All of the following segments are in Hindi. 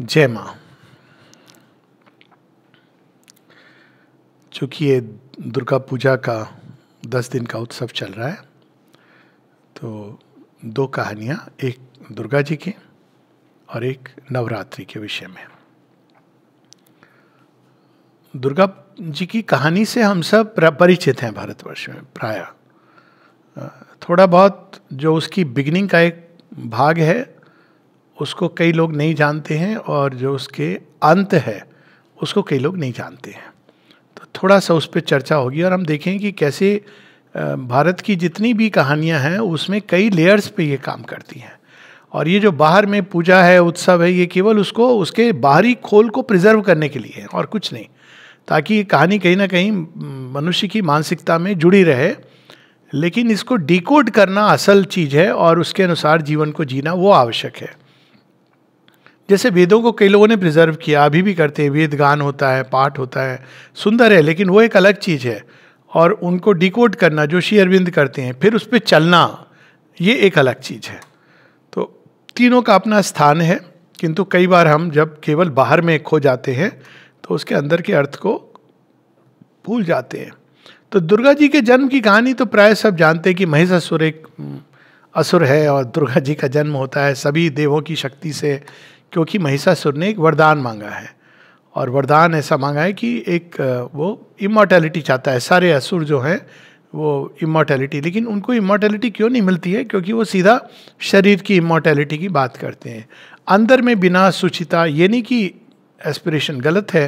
जय माँ चूँकि ये दुर्गा पूजा का दस दिन का उत्सव चल रहा है तो दो कहानियाँ एक दुर्गा जी की और एक नवरात्रि के विषय में दुर्गा जी की कहानी से हम सब परिचित हैं भारतवर्ष में प्राय थोड़ा बहुत जो उसकी बिगनिंग का एक भाग है उसको कई लोग नहीं जानते हैं और जो उसके अंत है उसको कई लोग नहीं जानते हैं तो थोड़ा सा उस पर चर्चा होगी और हम देखें कि कैसे भारत की जितनी भी कहानियाँ हैं उसमें कई लेयर्स पे ये काम करती हैं और ये जो बाहर में पूजा है उत्सव है ये केवल उसको उसके बाहरी खोल को प्रिजर्व करने के लिए है और कुछ नहीं ताकि ये कहानी कहीं ना कहीं मनुष्य की मानसिकता में जुड़ी रहे लेकिन इसको डिकोड करना असल चीज़ है और उसके अनुसार जीवन को जीना वो आवश्यक है जैसे वेदों को कई लोगों ने प्रिजर्व किया अभी भी करते हैं वेद गान होता है पाठ होता है सुंदर है लेकिन वो एक अलग चीज़ है और उनको डिकोड करना जो श्री अरविंद करते हैं फिर उस पर चलना ये एक अलग चीज़ है तो तीनों का अपना स्थान है किंतु कई बार हम जब केवल बाहर में खो जाते हैं तो उसके अंदर के अर्थ को भूल जाते हैं तो दुर्गा जी के जन्म की कहानी तो प्राय सब जानते हैं कि असुर एक हम्म, असुर है और दुर्गा जी का जन्म होता है सभी देवों की शक्ति से क्योंकि महिषासुर ने एक वरदान मांगा है और वरदान ऐसा मांगा है कि एक वो इमोर्टैलिटी चाहता है सारे असुर जो हैं वो इमोर्टैलिटी लेकिन उनको इमोर्टैलिटी क्यों नहीं मिलती है क्योंकि वो सीधा शरीर की इमोर्टैलिटी की बात करते हैं अंदर में बिना सुचिता ये नहीं कि एस्पिरेशन गलत है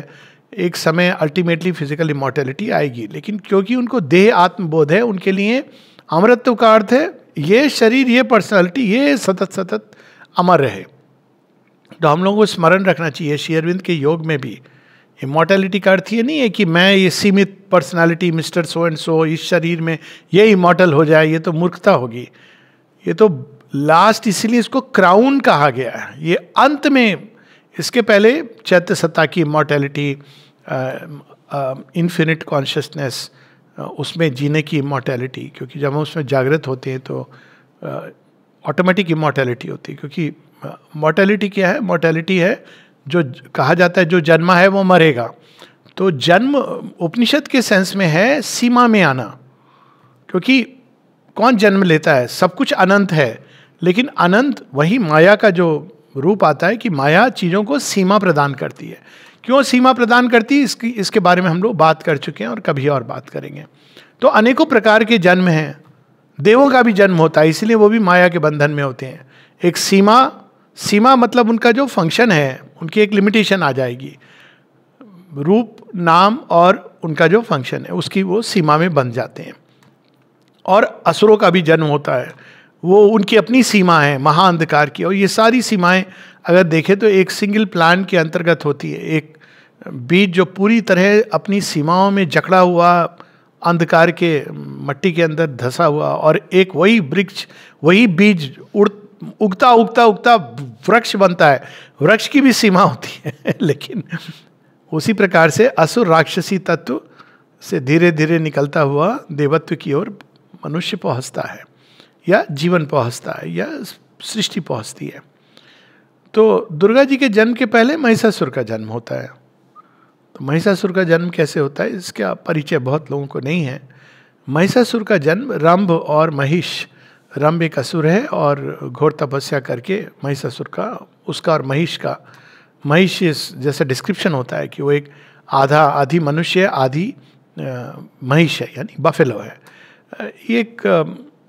एक समय अल्टीमेटली फिजिकल इमोर्टैलिटी आएगी लेकिन क्योंकि उनको देह आत्मबोध है उनके लिए अमृत्व का अर्थ है ये शरीर ये पर्सनैलिटी ये सतत सतत अमर रहे तो हम लोगों को स्मरण रखना चाहिए शेयरविंद के योग में भी इमोर्टैलिटी का अर्थ ये नहीं है कि मैं ये सीमित personality mister so and so इस शरीर में ये इमोटल हो जाए ये तो मूर्खता होगी ये तो लास्ट इसीलिए इसको क्राउन कहा गया है ये अंत में इसके पहले चैत्य सत्ता की इमोटैलिटी इन्फिनिट कॉन्शियसनेस उसमें जीने की इमोटैलिटी क्योंकि जब हम उसमें जागृत होते हैं तो ऑटोमेटिक uh, इमोटैलिटी होती है क्योंकि मोर्टेलिटी क्या है मोर्टेलिटी है जो कहा जाता है जो जन्मा है वो मरेगा तो जन्म उपनिषद के सेंस में है सीमा में आना क्योंकि कौन जन्म लेता है सब कुछ अनंत है लेकिन अनंत वही माया का जो रूप आता है कि माया चीज़ों को सीमा प्रदान करती है क्यों सीमा प्रदान करती है इसकी इसके बारे में हम लोग बात कर चुके हैं और कभी और बात करेंगे तो अनेकों प्रकार के जन्म हैं देवों का भी जन्म होता है इसलिए वो भी माया के बंधन में होते हैं एक सीमा सीमा मतलब उनका जो फंक्शन है उनकी एक लिमिटेशन आ जाएगी रूप नाम और उनका जो फंक्शन है उसकी वो सीमा में बन जाते हैं और असुरों का भी जन्म होता है वो उनकी अपनी सीमा है महाअंधकार की और ये सारी सीमाएं अगर देखें तो एक सिंगल प्लान के अंतर्गत होती है एक बीज जो पूरी तरह अपनी सीमाओं में जकड़ा हुआ अंधकार के मट्टी के अंदर धंसा हुआ और एक वही वृक्ष वही बीज उड़ उगता उगता उगता वृक्ष बनता है वृक्ष की भी सीमा होती है लेकिन उसी प्रकार से असुर राक्षसी तत्व से धीरे धीरे निकलता हुआ देवत्व की ओर मनुष्य पहुंचता है या जीवन पहुंचता है या सृष्टि पहुंचती है तो दुर्गा जी के जन्म के पहले महिषासुर का जन्म होता है तो महिषासुर का जन्म कैसे होता है इसका परिचय बहुत लोगों को नहीं है महिषासुर का जन्म रंभ और महिष रम एक असुर है और घोर तपस्या करके महिषासुर का उसका और महिष का महिष जैसे डिस्क्रिप्शन होता है कि वो एक आधा आधी मनुष्य आधी महिष है यानी बफेलो है एक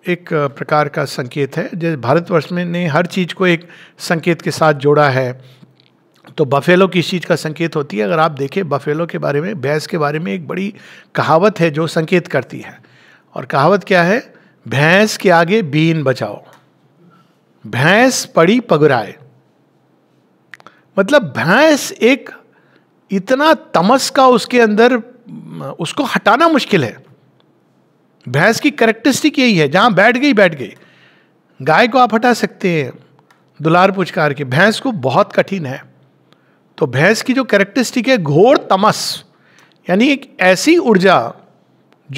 एक प्रकार का संकेत है जैसे भारतवर्ष में ने हर चीज़ को एक संकेत के साथ जोड़ा है तो बफेलो किस चीज़ का संकेत होती है अगर आप देखें बफेलो के बारे में भैंस के बारे में एक बड़ी कहावत है जो संकेत करती है और कहावत क्या है भैंस के आगे बीन बचाओ भैंस पड़ी पगुराए मतलब भैंस एक इतना तमस का उसके अंदर उसको हटाना मुश्किल है भैंस की करेक्टरिस्टिक यही है जहां बैठ गई बैठ गई गाय को आप हटा सकते हैं दुलार पुचकार के भैंस को बहुत कठिन है तो भैंस की जो करेक्टरिस्टिक है घोर तमस यानी एक ऐसी ऊर्जा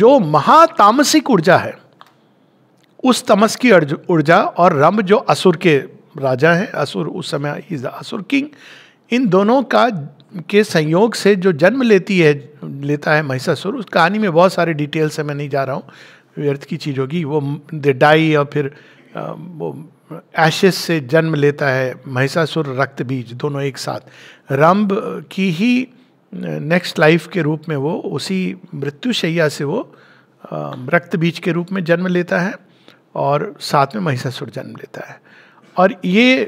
जो महातामसिक ऊर्जा है उस तमस की ऊर्जा और रम जो असुर के राजा हैं असुर उस समय इज द असुर किंग इन दोनों का के संयोग से जो जन्म लेती है लेता है महिषासुर उस कहानी में बहुत सारे डिटेल्स है मैं नहीं जा रहा हूँ व्यर्थ की चीज़ होगी वो दे डाई और फिर वो एशेस से जन्म लेता है महिषासुर रक्त बीज दोनों एक साथ रंब की ही नेक्स्ट लाइफ के रूप में वो उसी मृत्युशैया से वो रक्त बीज के रूप में जन्म लेता है और साथ में महिषासुर जन्म लेता है और ये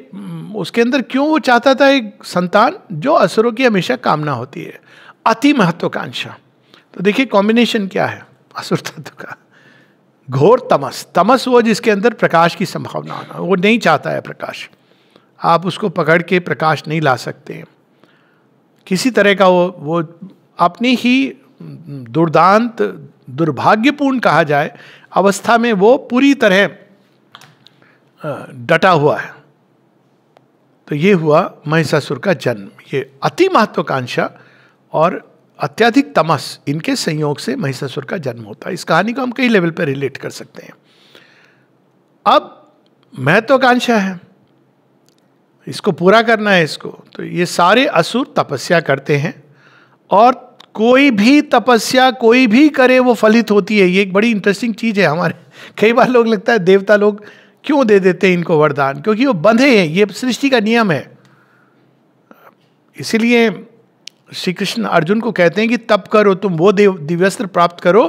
उसके अंदर क्यों वो चाहता था एक संतान जो असुरों की हमेशा कामना होती है अति महत्वाकांक्षा तो देखिए कॉम्बिनेशन क्या है असुर तत्व का घोर तमस तमस वो जिसके अंदर प्रकाश की संभावना होना वो नहीं चाहता है प्रकाश आप उसको पकड़ के प्रकाश नहीं ला सकते किसी तरह का वो वो अपनी ही दुर्दांत दुर्भाग्यपूर्ण कहा जाए अवस्था में वो पूरी तरह डटा हुआ है तो ये हुआ महिषासुर का जन्म ये अति महत्वाकांक्षा और अत्यधिक तमस इनके संयोग से महिषासुर का जन्म होता है इस कहानी को हम कई लेवल पर रिलेट कर सकते हैं अब महत्वाकांक्षा है इसको पूरा करना है इसको तो ये सारे असुर तपस्या करते हैं और कोई भी तपस्या कोई भी करे वो फलित होती है ये एक बड़ी इंटरेस्टिंग चीज़ है हमारे कई बार लोग लगता है देवता लोग क्यों दे देते हैं इनको वरदान क्योंकि वो बंधे हैं ये सृष्टि का नियम है इसीलिए श्री कृष्ण अर्जुन को कहते हैं कि तप करो तुम वो देव दिव्यस्त्र प्राप्त करो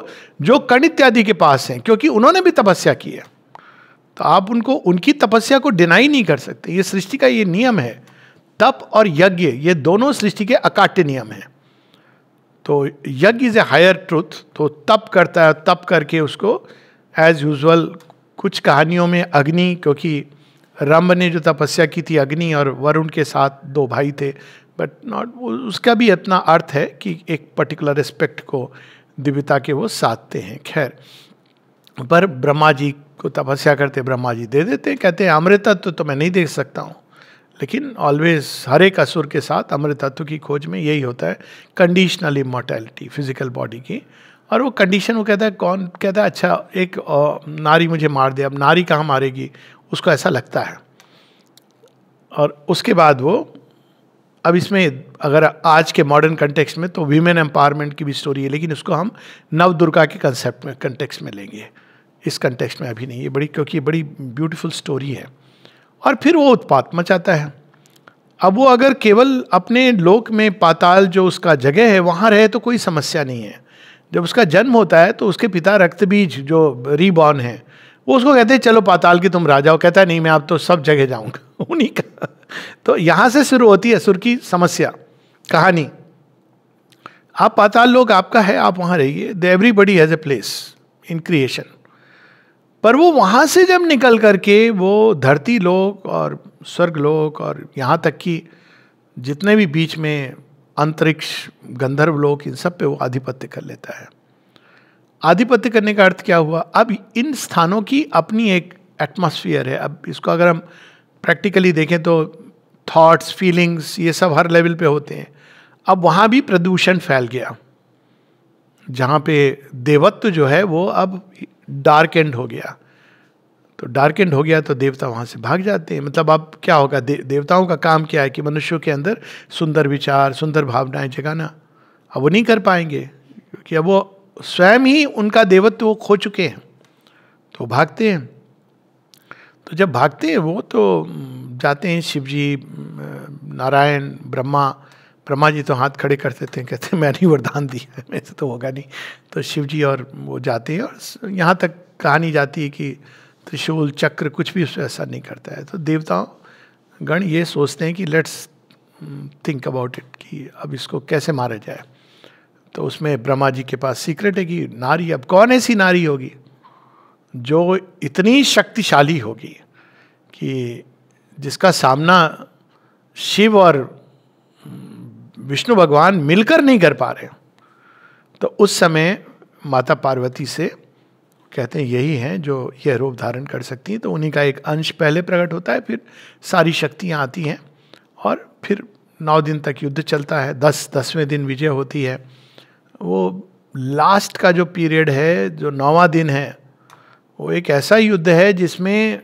जो कणित आदि के पास हैं क्योंकि उन्होंने भी तपस्या की है तो आप उनको उनकी तपस्या को डिनाई नहीं कर सकते ये सृष्टि का ये नियम है तप और यज्ञ ये दोनों सृष्टि के अकाट्य नियम हैं तो यज्ञ इज ए हायर ट्रुथ तो तप करता है तप करके उसको एज यूजल कुछ कहानियों में अग्नि क्योंकि रंब ने जो तपस्या की थी अग्नि और वरुण के साथ दो भाई थे बट नॉट उसका भी इतना अर्थ है कि एक पर्टिकुलर रिस्पेक्ट को दिव्यता के वो साधते हैं खैर पर ब्रह्मा जी को तपस्या करते ब्रह्मा जी दे देते कहते हैं अमृतत्व तो, तो मैं नहीं देख सकता हूँ लेकिन ऑलवेज हर एक असुर के साथ अमृत तत्व की खोज में यही होता है कंडीशनल इमोटैलिटी फिजिकल बॉडी की और वो कंडीशन वो कहता है कौन कहता है अच्छा एक नारी मुझे मार दे अब नारी कहाँ मारेगी उसको ऐसा लगता है और उसके बाद वो अब इसमें अगर आज के मॉडर्न कंटेक्स्ट में तो वीमेन एम्पावरमेंट की भी स्टोरी है लेकिन उसको हम नव दुर्गा के कंसेप्ट में कंटेक्स्ट में लेंगे इस कंटेक्स्ट में अभी नहीं ये बड़ी क्योंकि ये बड़ी ब्यूटीफुल स्टोरी है और फिर वो उत्पात मचाता है अब वो अगर केवल अपने लोक में पाताल जो उसका जगह है वहाँ रहे तो कोई समस्या नहीं है जब उसका जन्म होता है तो उसके पिता रक्तबीज जो रीबॉर्न है वो उसको कहते हैं चलो पाताल की तुम राजा हो कहता है नहीं मैं आप तो सब जगह जाऊँगा उन्हीं का तो यहाँ से शुरू होती है सुर की समस्या कहानी आप पाताल लोग आपका है आप वहाँ रहिए the everybody has a place in creation पर वो वहाँ से जब निकल करके वो धरती लोक और स्वर्ग लोक और यहाँ तक कि जितने भी बीच में अंतरिक्ष गंधर्व लोक इन सब पे वो आधिपत्य कर लेता है आधिपत्य करने का अर्थ क्या हुआ अब इन स्थानों की अपनी एक एटमॉस्फियर है अब इसको अगर हम प्रैक्टिकली देखें तो थॉट्स फीलिंग्स ये सब हर लेवल पे होते हैं अब वहाँ भी प्रदूषण फैल गया जहाँ पे देवत्व जो है वो अब डार्क एंड हो गया तो डार्क एंड हो गया तो देवता वहाँ से भाग जाते हैं मतलब अब क्या होगा दे, देवताओं का काम क्या है कि मनुष्यों के अंदर सुंदर विचार सुंदर भावनाएं जगाना अब वो नहीं कर पाएंगे क्योंकि अब वो स्वयं ही उनका देवत्व वो खो चुके हैं तो भागते हैं तो जब भागते हैं वो तो जाते हैं शिव जी नारायण ब्रह्मा ब्रह्मा जी तो हाथ खड़े करते थे कहते मैं नहीं वरदान दिया मेरे से तो होगा नहीं तो शिव जी और वो जाते हैं और यहाँ तक कहानी जाती है कि त्रिशूल चक्र कुछ भी उसमें ऐसा नहीं करता है तो देवताओं गण ये सोचते हैं कि लेट्स थिंक अबाउट इट कि अब इसको कैसे मारा जाए तो उसमें ब्रह्मा जी के पास सीक्रेट है कि नारी अब कौन ऐसी नारी होगी जो इतनी शक्तिशाली होगी कि जिसका सामना शिव और विष्णु भगवान मिलकर नहीं कर पा रहे तो उस समय माता पार्वती से कहते हैं यही हैं जो यह रूप धारण कर सकती हैं तो उन्हीं का एक अंश पहले प्रकट होता है फिर सारी शक्तियाँ आती हैं और फिर नौ दिन तक युद्ध चलता है दस दसवें दिन विजय होती है वो लास्ट का जो पीरियड है जो नौवा दिन है वो एक ऐसा युद्ध है जिसमें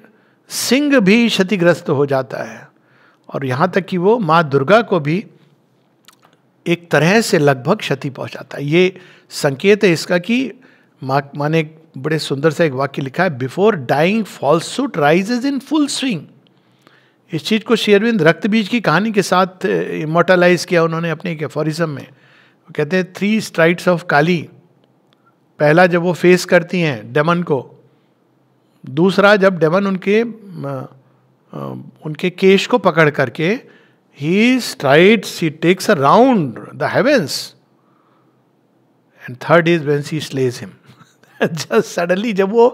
सिंह भी क्षतिग्रस्त हो जाता है और यहाँ तक कि वो माँ दुर्गा को भी एक तरह से लगभग क्षति पहुंचाता है ये संकेत है इसका कि माँ माने बड़े सुंदर सा एक वाक्य लिखा है before dying falsehood rises in full swing इस चीज़ को शेरविंद रक्त बीज की कहानी के साथ इमोटलाइज किया उन्होंने अपने एक एफोरिज्म में वो कहते हैं थ्री स्ट्राइट्स ऑफ काली पहला जब वो फेस करती हैं डेमन को दूसरा जब डेमन उनके उनके केश को पकड़ करके ही strides, he takes around the heavens. And third is when she slays him just suddenly जब वो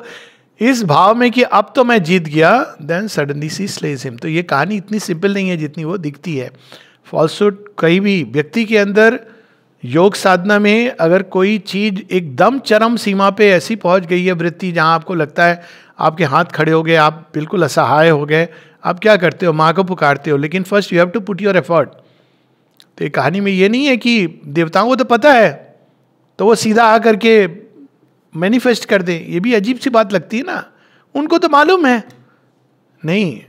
इस भाव में कि अब तो मैं जीत गया then suddenly she slays him तो ये कहानी इतनी सिंपल नहीं है जितनी वो दिखती है फॉल्सुड कहीं भी व्यक्ति के अंदर योग साधना में अगर कोई चीज एकदम चरम सीमा पे ऐसी पहुंच गई है वृत्ति जहां आपको लगता है आपके हाथ खड़े हो गए आप बिल्कुल असहाय हो गए आप क्या करते हो माँ को पुकारते हो लेकिन first you have to put your effort तो ये कहानी में ये नहीं है कि देवताओं को तो पता है तो वो सीधा आकर के मैनिफेस्ट कर दे ये भी अजीब सी बात लगती है ना उनको तो मालूम है नहीं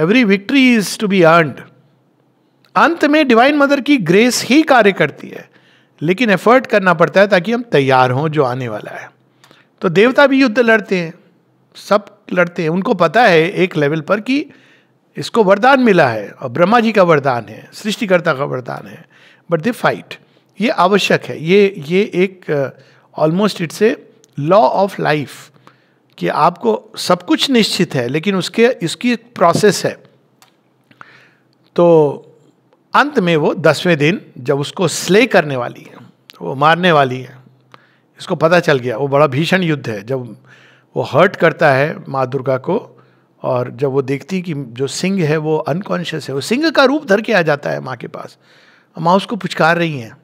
every victory is to be earned अंत में डिवाइन मदर की ग्रेस ही कार्य करती है लेकिन एफर्ट करना पड़ता है ताकि हम तैयार हों जो आने वाला है तो देवता भी युद्ध लड़ते हैं सब लड़ते हैं उनको पता है एक लेवल पर कि इसको वरदान मिला है और ब्रह्मा जी का वरदान है सृष्टिकर्ता का वरदान है बट दे फाइट ये आवश्यक है ये ये एक almost it's a law of life कि आपको सब कुछ निश्चित है लेकिन उसके इसकी एक प्रोसेस है तो अंत में वो दसवें दिन जब उसको स्ले करने वाली है वो मारने वाली है इसको पता चल गया वो बड़ा भीषण युद्ध है जब वो हर्ट करता है माँ दुर्गा को और जब वो देखती कि जो सिंह है वो अनकॉन्शियस है वो सिंह का रूप धर के आ जाता है माँ के पास माँ उसको पुचकार रही हैं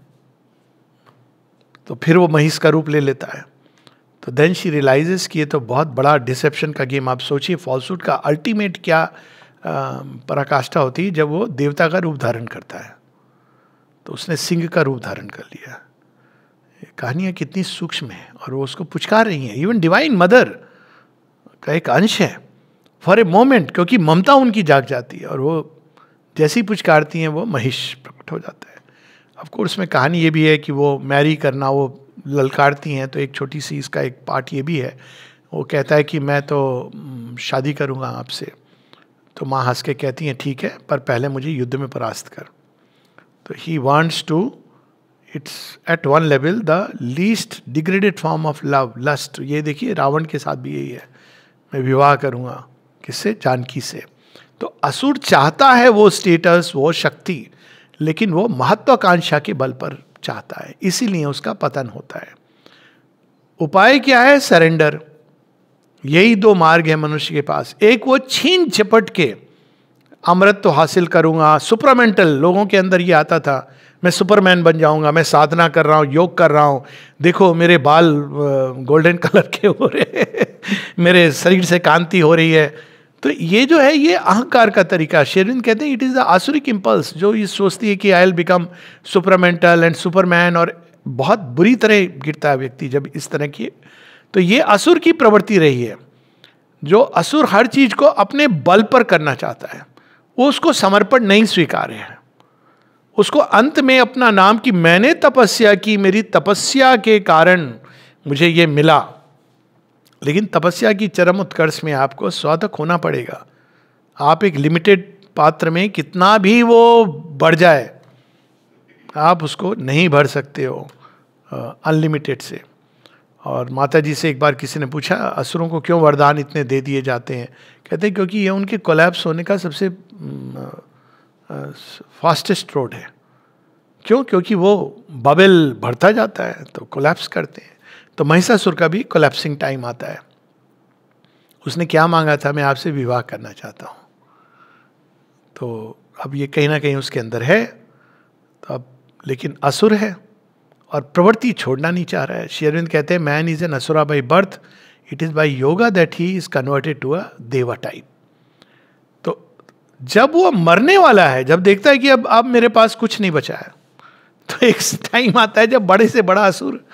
तो फिर वो महिष का रूप ले लेता है तो देन शी रियलाइजेस कि ये तो बहुत बड़ा डिसेप्शन का गेम आप सोचिए फॉल्सूट का अल्टीमेट क्या पराकाष्ठा होती है जब वो देवता का रूप धारण करता है तो उसने सिंह का रूप धारण कर लिया कहानियाँ कितनी सूक्ष्म हैं और वो उसको पुचकार रही हैं इवन डिवाइन मदर का एक अंश है फॉर ए मोमेंट क्योंकि ममता उनकी जाग जाती है और वो जैसी पुचकारती हैं वो महेश प्रकट हो जाता है अफकोर्स में कहानी ये भी है कि वो मैरी करना वो ललकारती हैं तो एक छोटी सी इसका एक पार्ट ये भी है वो कहता है कि मैं तो शादी करूँगा आपसे तो माँ हंस के कहती हैं ठीक है पर पहले मुझे युद्ध में परास्त कर तो ही wants to it's at one level the least degraded form of love lust ये देखिए रावण के साथ भी यही है मैं विवाह करूँगा किससे जानकी से तो असुर चाहता है वो स्टेटस वो शक्ति लेकिन वो महत्वाकांक्षा के बल पर चाहता है इसीलिए उसका पतन होता है उपाय क्या है सरेंडर यही दो मार्ग है मनुष्य के पास एक वो छीन झपट के अमृत तो हासिल करूंगा सुपरामेंटल लोगों के अंदर ये आता था मैं सुपरमैन बन जाऊंगा मैं साधना कर रहा हूँ योग कर रहा हूँ देखो मेरे बाल गोल्डन कलर के हो रहे हैं मेरे शरीर से कांति हो रही है तो ये जो है ये अहंकार का तरीका शेरविंद कहते हैं it is the asuric impulse जो ये सोचती है कि I'll become supramental and superman और बहुत बुरी तरह गिरता है व्यक्ति जब इस तरह की तो ये असुर की प्रवृत्ति रही है जो असुर हर चीज को अपने बल पर करना चाहता है वो उसको समर्पण नहीं स्वीकार है उसको अंत में अपना नाम कि मैंने तपस्या की मेरी तपस्या के कारण मुझे ये मिला लेकिन तपस्या की चरम उत्कर्ष में आपको स्वातक होना पड़ेगा आप एक लिमिटेड पात्र में कितना भी वो बढ़ जाए आप उसको नहीं भर सकते हो अनलिमिटेड से और माता जी से एक बार किसी ने पूछा असुरों को क्यों वरदान इतने दे दिए जाते हैं कहते हैं क्योंकि ये उनके कोलैप्स होने का सबसे फास्टेस्ट रोड है क्यों क्योंकि वो बबल भरता जाता है तो कोलैप्स करते हैं तो महिषासुर का भी कोलैप्सिंग टाइम आता है उसने क्या मांगा था मैं आपसे विवाह करना चाहता हूँ तो अब ये कहीं ना कहीं उसके अंदर है तो अब लेकिन असुर है और प्रवृत्ति छोड़ना नहीं चाह रहा है शेयरविंद कहते हैं man is an asura by birth it is by yoga that he is converted to a deva type जब वो मरने वाला है जब देखता है कि अब अब मेरे पास कुछ नहीं बचा है तो एक टाइम आता है जब बड़े से बड़ा असुर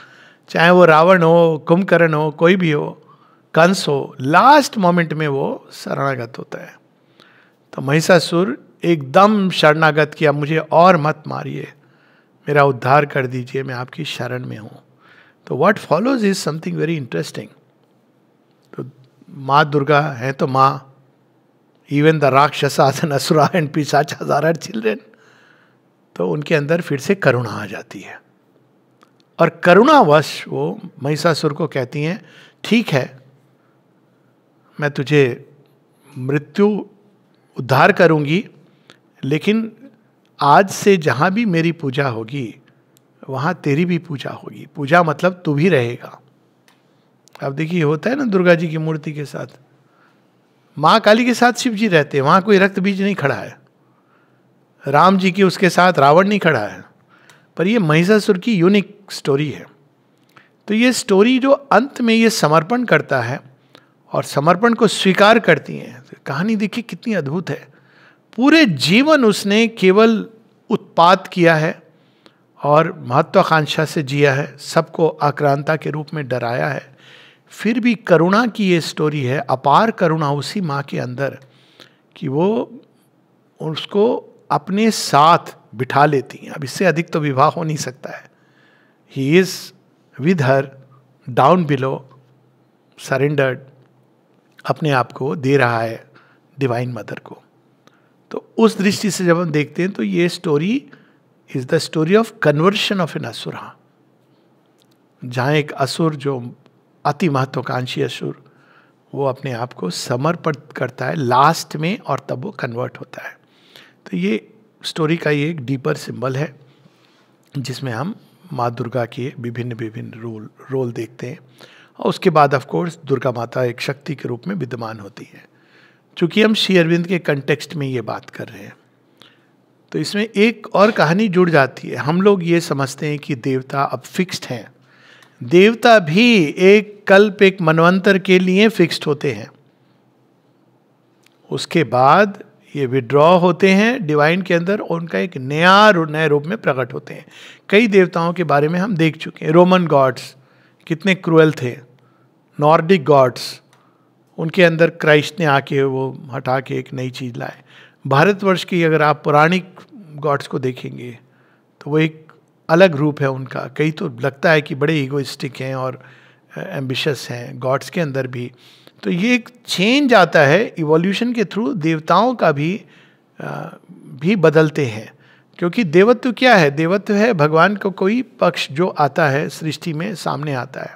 चाहे वो रावण हो कुंभकर्ण हो कोई भी हो कंस हो लास्ट मोमेंट में वो शरणागत होता है तो महिषासुर एकदम शरणागत किया मुझे और मत मारिए मेरा उद्धार कर दीजिए मैं आपकी शरण में हूँ तो what follows is something very interesting तो माँ दुर्गा है तो माँ even the rakshasas and asura and pishachas are are children तो उनके अंदर फिर से करुणा आ जाती है और करुणावश वो महिषासुर को कहती हैं ठीक है मैं तुझे मृत्यु उद्धार करूंगी लेकिन आज से जहाँ भी मेरी पूजा होगी वहाँ तेरी भी पूजा होगी पूजा मतलब तू भी रहेगा अब देखिए होता है ना दुर्गा जी की मूर्ति के साथ माँ काली के साथ शिव जी रहते हैं वहाँ कोई रक्त बीज नहीं खड़ा है राम जी की उसके साथ रावण नहीं खड़ा है पर यह महिषासुर की यूनिक स्टोरी है तो ये स्टोरी जो अंत में ये समर्पण करता है और समर्पण को स्वीकार करती हैं तो कहानी देखिए कितनी अद्भुत है पूरे जीवन उसने केवल उत्पात किया है और महत्वाकांक्षा से जिया है सबको आक्रांता के रूप में डराया है फिर भी करुणा की ये स्टोरी है अपार करुणा उसी माँ के अंदर कि वो उसको अपने साथ बिठा लेती हैं अब इससे अधिक तो विवाह हो नहीं सकता है he is with her down below surrendered अपने आप को दे रहा है डिवाइन मदर को तो उस दृष्टि से जब हम देखते हैं तो ये story is the story of conversion of an asura जहाँ एक असुर जो अति महत्वाकांक्षी असुर वो अपने आप को समर्पित करता है लास्ट में और तब वो कन्वर्ट होता है तो ये स्टोरी का ये एक डीपर सिंबल है जिसमें हम माँ दुर्गा के विभिन्न विभिन्न रोल रोल देखते हैं और उसके बाद ऑफ कोर्स दुर्गा माता एक शक्ति के रूप में विद्यमान होती है चूँकि हम श्री अरविंद के कंटेक्स्ट में ये बात कर रहे हैं तो इसमें एक और कहानी जुड़ जाती है हम लोग ये समझते हैं कि देवता अब फिक्स्ड हैं देवता भी एक कल्प एक मनवंतर के लिए फिक्स्ड होते हैं उसके बाद ये विड्रॉ होते हैं डिवाइन के अंदर और उनका एक नया नए रूप में प्रकट होते हैं कई देवताओं के बारे में हम देख चुके हैं रोमन गॉड्स कितने क्रूअल थे नॉर्डिक गॉड्स उनके अंदर क्राइस्ट ने आके वो हटा के एक नई चीज़ लाए भारतवर्ष की अगर आप पौराणिक गॉड्स को देखेंगे तो वो एक अलग रूप है उनका कई तो लगता है कि बड़े ईगोइस्टिक हैं और एम्बिशस हैं गॉड्स के अंदर भी तो ये एक चेंज आता है इवोल्यूशन के थ्रू देवताओं का भी आ, भी बदलते हैं क्योंकि देवत्व क्या है देवत्व है भगवान का को कोई पक्ष जो आता है सृष्टि में सामने आता है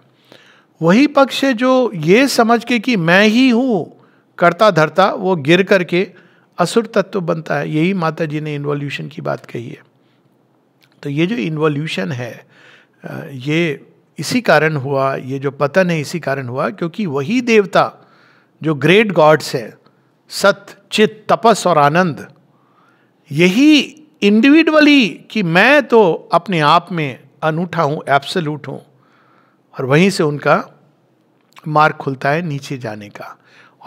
वही पक्ष है जो ये समझ के कि मैं ही हूँ करता धरता वो गिर करके असुर तत्व बनता है यही माता जी ने इन्वोल्यूशन की बात कही है तो ये जो इन्वोल्यूशन है ये इसी कारण हुआ ये जो पतन है इसी कारण हुआ क्योंकि वही देवता जो ग्रेट गॉड्स है सत चित तपस और आनंद यही इंडिविजुअली कि मैं तो अपने आप में अनूठा हूँ एब्सलूट हूँ और वहीं से उनका मार्ग खुलता है नीचे जाने का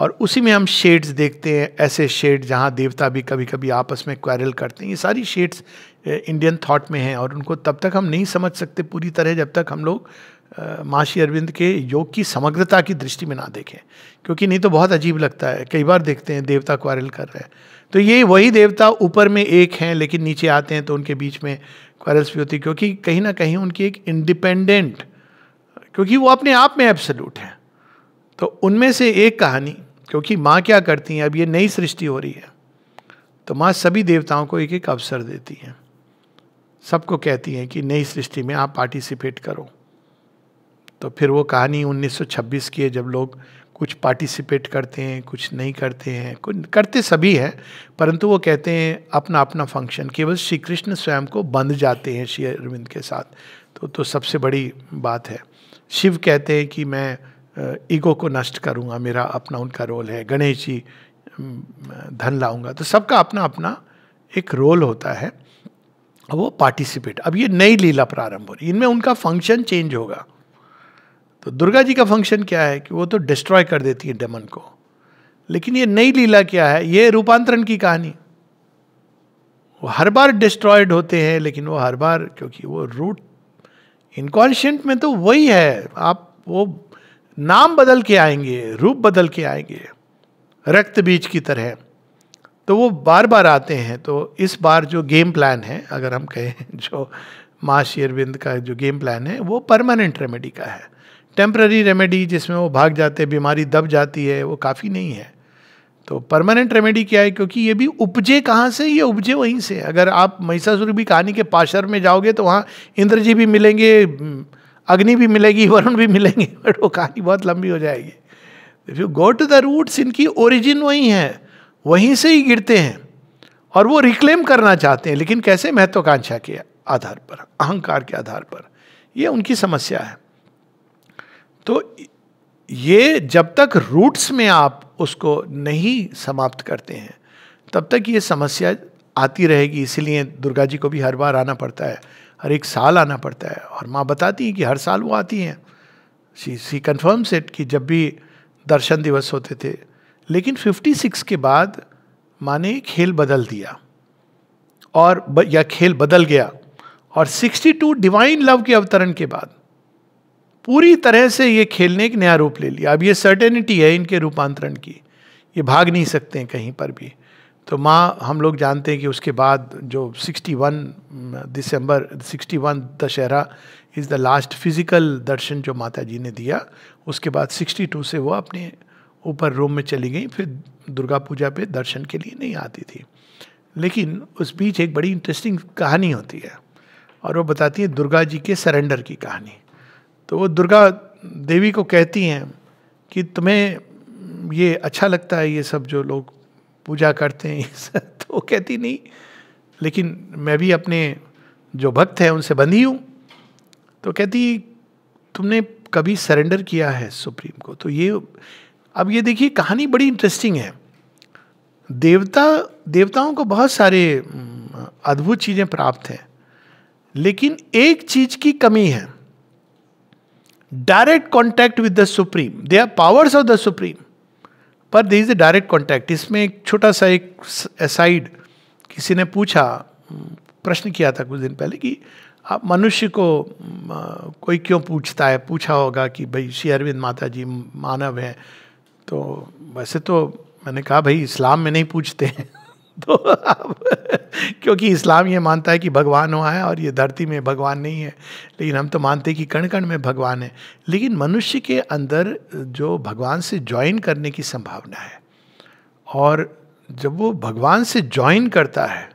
और उसी में हम शेड्स देखते हैं ऐसे शेड जहाँ देवता भी कभी कभी आपस में क्वारल करते हैं ये सारी शेड्स इंडियन थाट में हैं और उनको तब तक हम नहीं समझ सकते पूरी तरह जब तक हम लोग माशी अरविंद के योग की समग्रता की दृष्टि में ना देखें क्योंकि नहीं तो बहुत अजीब लगता है कई बार देखते हैं देवता क्वारल कर रहे हैं तो ये वही देवता ऊपर में एक हैं लेकिन नीचे आते हैं तो उनके बीच में क्वारल्स भी होती क्योंकि कहीं ना कहीं उनकी एक इंडिपेंडेंट क्योंकि वो अपने आप में एब्सल्यूट हैं तो उनमें से एक कहानी क्योंकि माँ क्या करती हैं अब ये नई सृष्टि हो रही है तो माँ सभी देवताओं को एक एक अवसर देती हैं सबको कहती हैं कि नई सृष्टि में आप पार्टिसिपेट करो तो फिर वो कहानी 1926 की है जब लोग कुछ पार्टिसिपेट करते हैं कुछ नहीं करते हैं करते सभी हैं परंतु वो कहते हैं अपना अपना फंक्शन केवल श्री कृष्ण स्वयं को बंध जाते हैं श्री अरविंद के साथ तो तो सबसे बड़ी बात है शिव कहते हैं कि मैं ईगो को नष्ट करूँगा मेरा अपना उनका रोल है गणेश जी धन लाऊंगा तो सबका अपना अपना एक रोल होता है वो पार्टिसिपेट अब ये नई लीला प्रारंभ हो रही है इनमें उनका फंक्शन चेंज होगा तो दुर्गा जी का फंक्शन क्या है कि वो तो डिस्ट्रॉय कर देती है डमन को लेकिन ये नई लीला क्या है ये रूपांतरण की कहानी वो हर बार डिस्ट्रॉयड होते हैं लेकिन वो हर बार क्योंकि वो रूट इनकॉन्शियंट में तो वही है आप वो नाम बदल के आएंगे रूप बदल के आएंगे रक्त बीज की तरह तो वो बार बार आते हैं तो इस बार जो गेम प्लान है अगर हम कहें जो माँ शेरविंद का जो गेम प्लान है वो परमानेंट रेमेडी का है टेम्प्ररी रेमेडी जिसमें वो भाग जाते हैं बीमारी दब जाती है वो काफ़ी नहीं है तो परमानेंट रेमेडी क्या है क्योंकि ये भी उपजे कहाँ से ये उपजे वहीं से अगर आप महिषासुर भी कहानी के पाशर में जाओगे तो वहाँ इंद्र जी भी मिलेंगे अग्नि भी मिलेगी वरुण भी मिलेंगे बट वो कहानी बहुत लंबी हो जाएगी if you go to the roots इनकी ओरिजिन वही है वहीं से ही गिरते हैं और वो रिक्लेम करना चाहते हैं लेकिन कैसे महत्वाकांक्षा के आधार पर अहंकार के आधार पर ये उनकी समस्या है तो ये जब तक रूट्स में आप उसको नहीं समाप्त करते हैं तब तक ये समस्या आती रहेगी इसीलिए दुर्गा जी को भी हर बार आना पड़ता है हर एक साल आना पड़ता है और माँ बताती हैं कि हर साल वो आती हैं सी सी कन्फर्म सेट कि जब भी दर्शन दिवस होते थे लेकिन 56 के बाद माँ ने खेल बदल दिया और ब, या खेल बदल गया और 62 डिवाइन लव के अवतरण के बाद पूरी तरह से ये खेल ने एक नया रूप ले लिया अब ये सर्टेनिटी है इनके रूपांतरण की ये भाग नहीं सकते हैं कहीं पर भी तो माँ हम लोग जानते हैं कि उसके बाद जो 61 दिसंबर 61 Dussehra is the last physical darshan जो माता जी ने दिया उसके बाद 62 से वो अपने ऊपर रूम में चली गई फिर दुर्गा पूजा पे दर्शन के लिए नहीं आती थी लेकिन उस बीच एक बड़ी इंटरेस्टिंग कहानी होती है और वो बताती है दुर्गा जी के सरेंडर की कहानी तो वो दुर्गा देवी को कहती हैं कि तुम्हें ये अच्छा लगता है ये सब जो लोग पूजा करते हैं तो कहती नहीं लेकिन मैं भी अपने जो भक्त हैं उनसे बंधी हूँ तो कहती तुमने कभी सरेंडर किया है सुप्रीम को तो ये अब ये देखिए कहानी बड़ी इंटरेस्टिंग है देवता देवताओं को बहुत सारे अद्भुत चीज़ें प्राप्त हैं लेकिन एक चीज की कमी है direct contact with the supreme they are powers of the supreme पर they is a direct contact इसमें एक छोटा सा एक साइड किसी ने पूछा प्रश्न किया था कुछ दिन पहले कि आप मनुष्य को कोई क्यों पूछता है पूछा होगा कि भाई श्री अरविंद माता जी मानव हैं तो वैसे तो मैंने कहा भाई इस्लाम में नहीं पूछते हैं तो आप क्योंकि इस्लाम ये मानता है कि भगवान वहाँ है और ये धरती में भगवान नहीं है लेकिन हम तो मानते हैं कि कण कण में भगवान है लेकिन मनुष्य के अंदर जो भगवान से ज्वाइन करने की संभावना है और जब वो भगवान से ज्वाइन करता है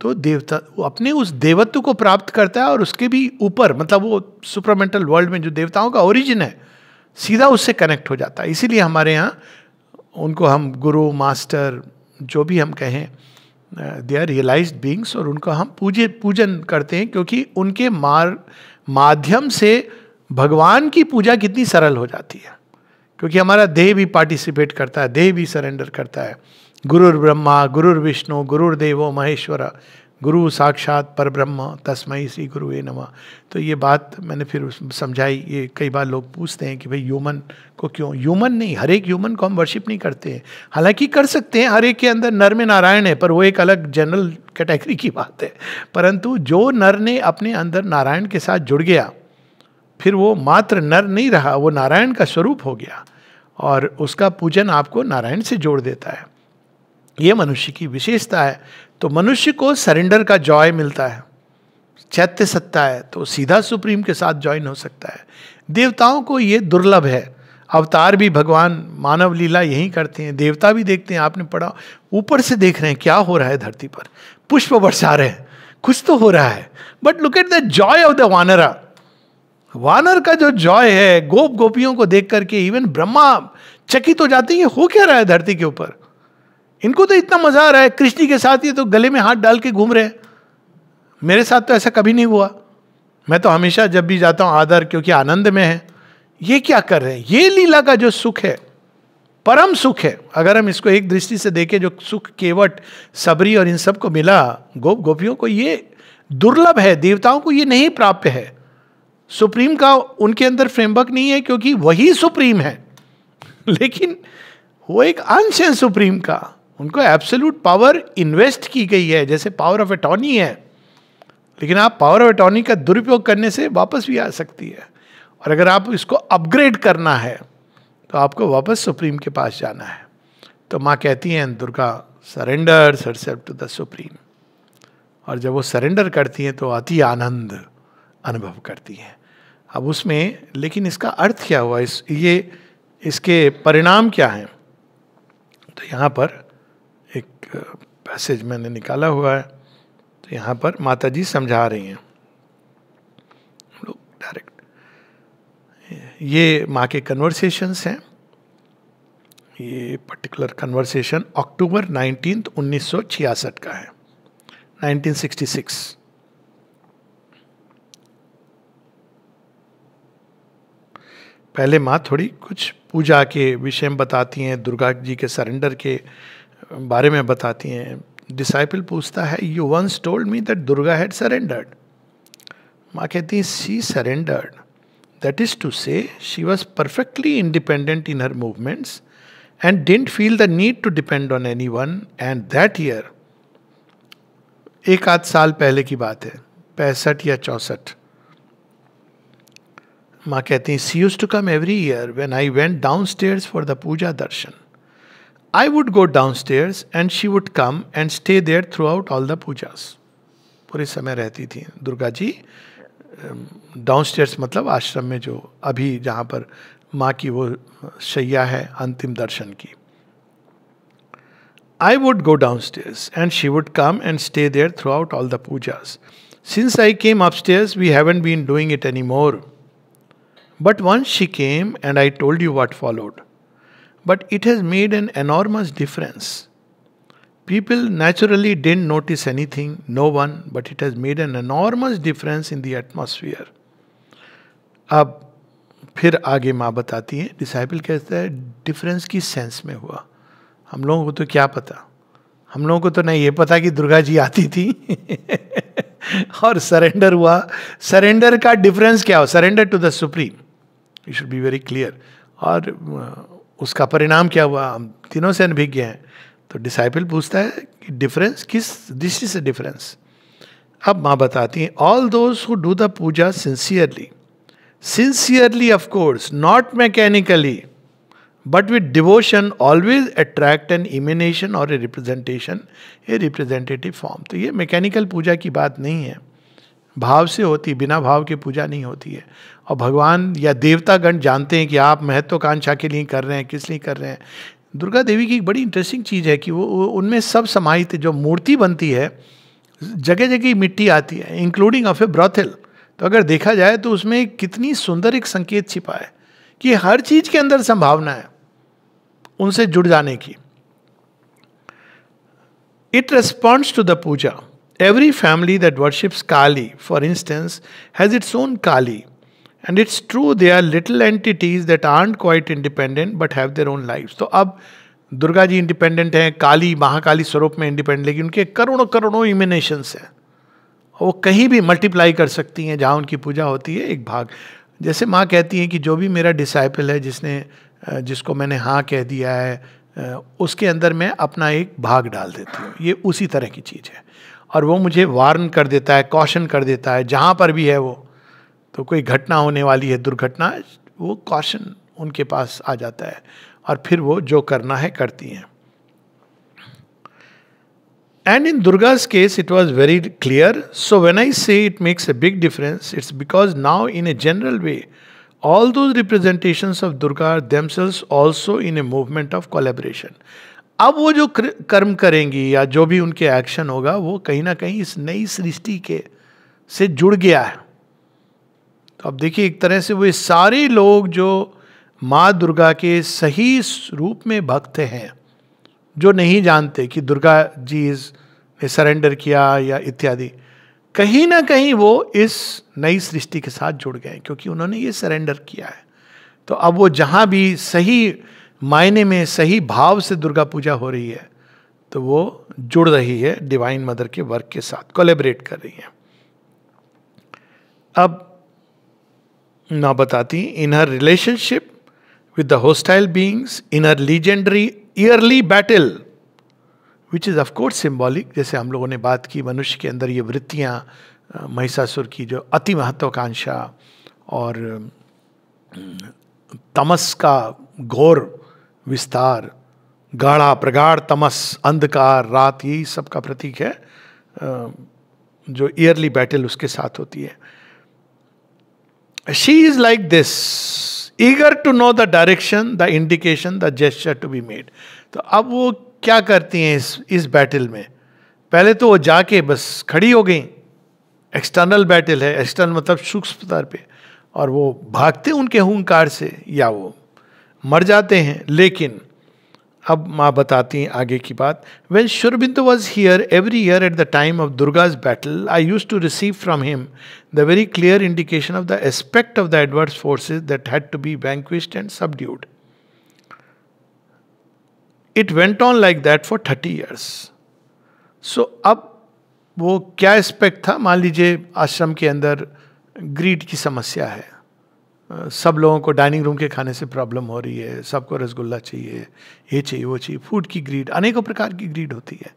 तो देवता वो अपने उस देवत्व को प्राप्त करता है और उसके भी ऊपर मतलब वो सुपरमेंटल वर्ल्ड में जो देवताओं का ओरिजिन है सीधा उससे कनेक्ट हो जाता है इसीलिए हमारे यहाँ उनको हम गुरु मास्टर जो भी हम कहें दे आर रियलाइज बींग्स और उनका हम पूजे पूजन करते हैं क्योंकि उनके मार माध्यम से भगवान की पूजा कितनी सरल हो जाती है क्योंकि हमारा देह भी पार्टिसिपेट करता है देह भी सरेंडर करता है गुरुर ब्रह्मा गुरुर विष्णु गुरुर देवो गुरु साक्षात पर ब्रह्म तस्मय श्री गुरु ए नमा तो ये बात मैंने फिर समझाई ये कई बार लोग पूछते हैं कि भाई ह्यूमन को क्यों ह्यूमन नहीं हर एक ह्यूमन को हम वर्शिप नहीं करते हैं हालांकि कर सकते हैं हर एक के अंदर नर में नारायण है पर वो एक अलग जनरल कैटेगरी की बात है परंतु जो नर ने अपने अंदर नारायण के साथ जुड़ गया फिर वो मात्र नर नहीं रहा वो नारायण का स्वरूप हो गया और उसका पूजन आपको नारायण से जोड़ देता है ये मनुष्य की विशेषता है तो मनुष्य को सरेंडर का जॉय मिलता है चैत्य सत्ता है तो सीधा सुप्रीम के साथ ज्वाइन हो सकता है देवताओं को ये दुर्लभ है अवतार भी भगवान मानव लीला यही करते हैं देवता भी देखते हैं आपने पढ़ा ऊपर से देख रहे हैं क्या हो रहा है धरती पर पुष्प बरसा रहे हैं कुछ तो हो रहा है but look at the joy of the vanara वानर का जो जॉय है गोप गोपियों को देख करके इवन ब्रह्मा चकित हो जाते हैं ये हो क्या रहा है धरती के ऊपर इनको तो इतना मजा आ रहा है कृष्ण के साथ ये तो गले में हाथ डाल के घूम रहे हैं मेरे साथ तो ऐसा कभी नहीं हुआ मैं तो हमेशा जब भी जाता हूँ आदर क्योंकि आनंद में है ये क्या कर रहे हैं ये लीला का जो सुख है परम सुख है अगर हम इसको एक दृष्टि से देखें जो सुख केवट सबरी और इन सब को मिला गोप गोपियों को ये दुर्लभ है देवताओं को ये नहीं प्राप्य है सुप्रीम का उनके अंदर फ्रेमवर्क नहीं है क्योंकि वही सुप्रीम है लेकिन वो एक अंश है सुप्रीम का उनको एब्सोल्यूट पावर इन्वेस्ट की गई है जैसे पावर ऑफ अटॉर्नी है लेकिन आप पावर ऑफ अटॉर्नी का दुरुपयोग करने से वापस भी आ सकती है और अगर आप इसको अपग्रेड करना है तो आपको वापस सुप्रीम के पास जाना है तो माँ कहती हैं Durga surrender herself to the supreme और जब वो सरेंडर करती हैं तो अति आनंद अनुभव करती हैं अब उसमें लेकिन इसका अर्थ क्या हुआ इस ये इसके परिणाम क्या हैं तो यहाँ पर पैसेज मैंने निकाला हुआ है तो यहाँ पर माता जी समझा रही हैं लोग डायरेक्ट ये माँ के कन्वर्सेशंस हैं ये पर्टिकुलर कन्वर्सेशन अक्टूबर नाइनटीन उन्नीस का है 1966 पहले माँ थोड़ी कुछ पूजा के विषय बताती हैं दुर्गा जी के सरेंडर के बारे में बताती हैं डिसाइपल पूछता है you once told me that Durga had surrendered माँ कहती है she surrendered that is to say she was perfectly independent in her movements and didn't feel the need to depend on any one and that year एक आध साल पहले की बात है पैंसठ या चौंसठ माँ कहती हैं she used to come every year when I went down stairs for the puja darshan I would go downstairs and she would come and stay there throughout all the pujas. पूरे समय रहती थी दुर्गा जी डाउनस्टेयर्स मतलब आश्रम में जो अभी जहाँ पर माँ की वो शैया है अंतिम दर्शन की I would go downstairs and she would come and stay there throughout all the pujas. Since I came upstairs, we haven't been doing it anymore. But once she came and I told you what followed. but it has made an enormous difference. People naturally didn't notice anything, no one, but it has made an enormous difference in the atmosphere. अब फिर आगे माँ बताती है डिसाइबल कहता है डिफरेंस किस सेंस में हुआ हम लोगों को तो क्या पता हम लोगों को तो नहीं ये पता कि दुर्गा जी आती थी और सरेंडर हुआ सरेंडर का डिफरेंस क्या हो surrender to the supreme you should be very clear और उसका परिणाम क्या हुआ हम तीनों से अनभिज्ञ हैं तो डिसाइपल पूछता है कि डिफरेंस किस दिस इज अ डिफरेंस अब माँ बताती हैं all those who do the puja sincerely sincerely of course not mechanically but with devotion always attract an emanation or a representation a representative form तो ये मैकेनिकल पूजा की बात नहीं है भाव से होती बिना भाव के पूजा नहीं होती है और भगवान या देवतागण जानते हैं कि आप महत्वाकांक्षा के लिए कर रहे हैं किस लिए कर रहे हैं दुर्गा देवी की एक बड़ी इंटरेस्टिंग चीज़ है कि वो उनमें सब समाहित जो मूर्ति बनती है जगह जगह मिट्टी आती है इंक्लूडिंग ऑफ ए ब्रॉथिल तो अगर देखा जाए तो उसमें कितनी सुंदर एक संकेत छिपा है कि हर चीज के अंदर संभावना है उनसे जुड़ जाने की it responds to the puja Every family that worships Kali, for instance, has its own Kali. And it's true they are little entities that are quite independent but have their own life तो अब दुर्गा जी इंडिपेंडेंट हैं काली महाकाली स्वरूप में इंडिपेंडेंट लेकिन उनके करोड़ों करोड़ों इमिनेशंस हैं वो कहीं भी मल्टीप्लाई कर सकती हैं जहाँ उनकी पूजा होती है एक भाग जैसे माँ कहती हैं कि जो भी मेरा डिसाइपल है जिसने जिसको मैंने हाँ कह दिया है उसके अंदर मैं अपना एक भाग डाल देती हूँ ये उसी तरह की चीज़ है और वो मुझे वार्न कर देता है कौशन कर देता है जहाँ पर भी है वो तो कोई घटना होने वाली है दुर्घटना वो कौशन उनके पास आ जाता है और फिर वो जो करना है करती हैं And in Durga's case, it was very clear. So when I say it makes a big difference, it's because now, in a general way, all those representations of Durga are themselves also in a movement of collaboration. अब वो जो कर्म करेंगी या जो भी उनके एक्शन होगा वो कहीं ना कहीं इस नई सृष्टि के से जुड़ गया है तो अब देखिए एक तरह से वो सारे लोग जो माँ दुर्गा के सही रूप में भक्त हैं जो नहीं जानते कि दुर्गा जी ने सरेंडर किया या इत्यादि कहीं ना कहीं वो इस नई सृष्टि के साथ जुड़ गए क्योंकि उन्होंने ये सरेंडर किया है तो अब वो जहाँ भी सही मायने में सही भाव से दुर्गा पूजा हो रही है तो वो जुड़ रही है डिवाइन मदर के वर्क के साथ कोलेबरेट कर रही है अब ना बताती in her relationship with the hostile beings in her legendary early battle which is of course symbolic जैसे हम लोगों ने बात की मनुष्य के अंदर ये वृत्तियाँ महिषासुर की जो अति महत्वाकांक्षा और तमस का घोर विस्तार गाढ़ा प्रगाढ़ तमस अंधकार रात यही सब का प्रतीक है जो ईयरली बैटल उसके साथ होती है she is like this eager to know the direction the indication the gesture to be made तो अब वो क्या करती हैं इस इस बैटल में पहले तो वो जाके बस खड़ी हो गई एक्सटर्नल बैटल है एक्सटर्नल मतलब सूक्ष्म स्तर पे और वो भागते उनके हूंकार से या वो मर जाते हैं लेकिन अब माँ बताती हैं आगे की बात वेन शुरबिंदु was here every year at the time of Durga's battle I use to receive from him the very clear indication of the aspect of the adverse forces that had to be vanquished and subdued it went on like that for thirty years so अब वो क्या एस्पेक्ट था मान लीजिए आश्रम के अंदर ग्रीड की समस्या है सब लोगों को डाइनिंग रूम के खाने से प्रॉब्लम हो रही है सबको रसगुल्ला चाहिए ये चाहिए वो चाहिए फूड की ग्रीड अनेकों प्रकार की ग्रीड होती है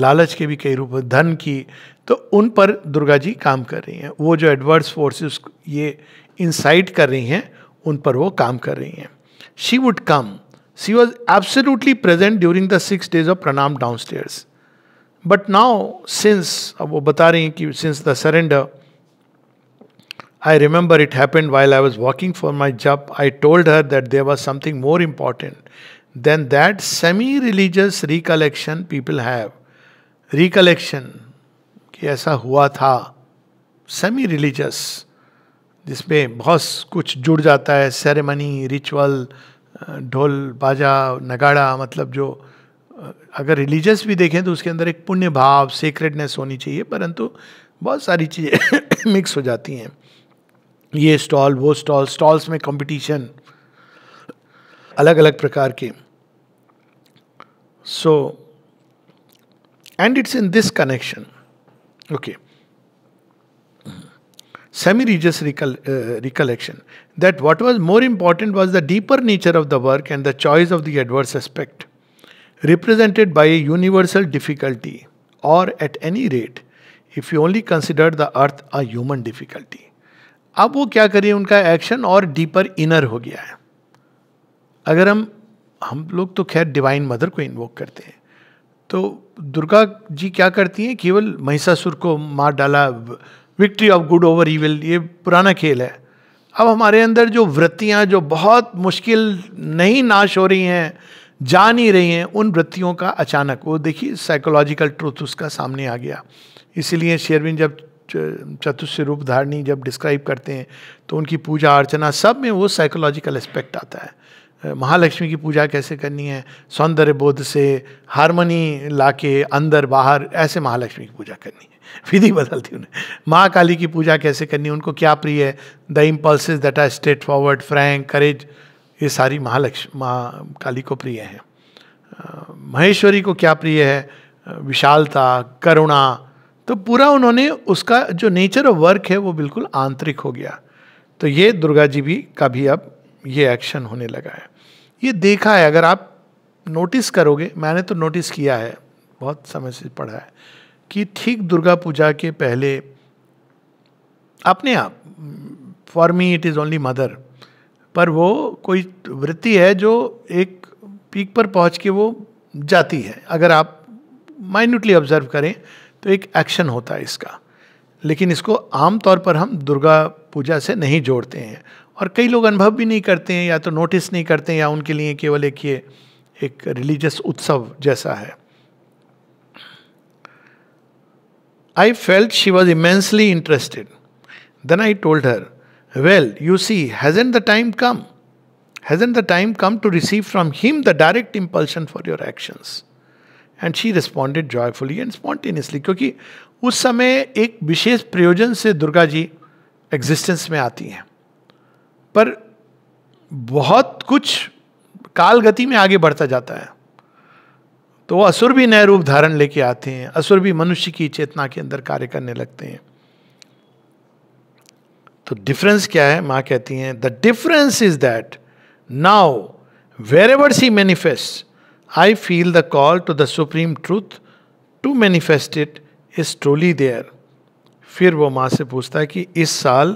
लालच के भी कई रूप धन की तो उन पर दुर्गा जी काम कर रही हैं वो जो एडवर्स फोर्सेस ये इंसाइट कर रही हैं उन पर वो काम कर रही हैं she would come she was absolutely present during the six days of pranam downstairs but now since अब वो बता रही हैं कि since the surrender I remember it happened while I was walking for my job. I told her that there was something more important than that semi religious recollection people have. Recollection, कि ऐसा हुआ था semi religious, जिसमें बहुत कुछ जुड़ जाता है सेरेमनी रिचुअल ढोल बाजा नगाड़ा मतलब जो अगर रिलीजियस भी देखें तो उसके अंदर एक पुण्य भाव सेक्रेडनेस होनी चाहिए परंतु बहुत सारी चीज़ें मिक्स हो जाती हैं ये स्टॉल वो स्टॉल स्टॉल्स में कंपटीशन अलग अलग प्रकार के so and it's in this connection okay सेमी रिजस recollection that what was more important was the deeper nature of the work and the choice of the adverse aspect represented by a universal difficulty or at any rate if you only consider the earth a human difficulty अब वो क्या करिए उनका एक्शन और डीपर इनर हो गया है अगर हम हम लोग तो खैर डिवाइन मदर को इन्वोक करते हैं तो दुर्गा जी क्या करती हैं केवल महिषासुर को मार डाला victory of good over evil ये पुराना खेल है अब हमारे अंदर जो वृत्तियाँ जो बहुत मुश्किल नहीं नाश हो रही हैं जा नहीं रही हैं उन वृत्तियों का अचानक वो देखिए साइकोलॉजिकल ट्रूथ उसका सामने आ गया इसीलिए शेरविन जब चतुष्य रूप धारणी जब डिस्क्राइब करते हैं तो उनकी पूजा अर्चना सब में वो साइकोलॉजिकल एस्पेक्ट आता है महालक्ष्मी की पूजा कैसे करनी है सौंदर्य बोध से हारमोनी ला के अंदर बाहर ऐसे महालक्ष्मी की पूजा करनी है विधि बदलती उन्हें माँ काली की पूजा कैसे करनी है उनको क्या प्रिय है the impulses that are straightforward frank courage ये सारी महालक्ष्मी माँ काली को प्रिय है महेश्वरी को क्या प्रिय है विशालता करुणा तो पूरा उन्होंने उसका जो नेचर ऑफ वर्क है वो बिल्कुल आंतरिक हो गया तो ये दुर्गा जी भी का भी अब ये एक्शन होने लगा है ये देखा है अगर आप नोटिस करोगे मैंने तो नोटिस किया है बहुत समय से पढ़ा है कि ठीक दुर्गा पूजा के पहले अपने आप for me it is only mother पर वो कोई वृत्ति है जो एक पीक पर पहुंच के वो जाती है अगर आप माइन्यूटली ऑब्जर्व करें तो एक एक्शन होता है इसका लेकिन इसको आम तौर पर हम दुर्गा पूजा से नहीं जोड़ते हैं और कई लोग अनुभव भी नहीं करते हैं या तो नोटिस नहीं करते हैं या उनके लिए केवल एक ये एक रिलीजियस उत्सव जैसा है I felt she was immensely interested then I told her well you see and the time come and the time come to receive from him the direct impulsion for your actions and she responded joyfully and spontaneously क्योंकि उस समय एक विशेष प्रयोजन से दुर्गा जी एग्जिस्टेंस में आती हैं पर बहुत कुछ काल गति में आगे बढ़ता जाता है तो वो असुर भी नए रूप धारण लेके आते हैं असुर भी मनुष्य की चेतना के अंदर कार्य करने लगते हैं तो डिफरेंस क्या है माँ कहती हैं the difference is that now wherever she manifest I feel the call to the Supreme Truth to manifest it is truly there फिर वो माँ से पूछता है कि इस साल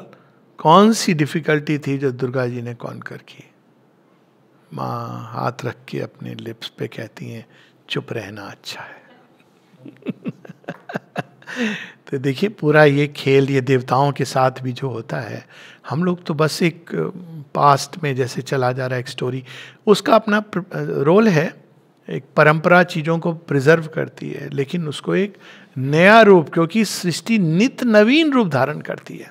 कौन सी डिफिकल्टी थी जो दुर्गा जी ने कौन कर की माँ हाथ रख के अपने लिप्स पे कहती हैं चुप रहना अच्छा है तो देखिए पूरा ये खेल ये देवताओं के साथ भी जो होता है हम लोग तो बस एक पास्ट में जैसे चला जा रहा है एक स्टोरी उसका अपना रोल है एक परंपरा चीज़ों को प्रिजर्व करती है लेकिन उसको एक नया रूप क्योंकि सृष्टि नित नवीन रूप धारण करती है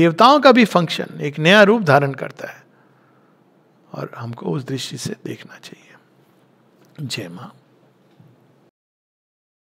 देवताओं का भी फंक्शन एक नया रूप धारण करता है और हमको उस दृष्टि से देखना चाहिए जय माँ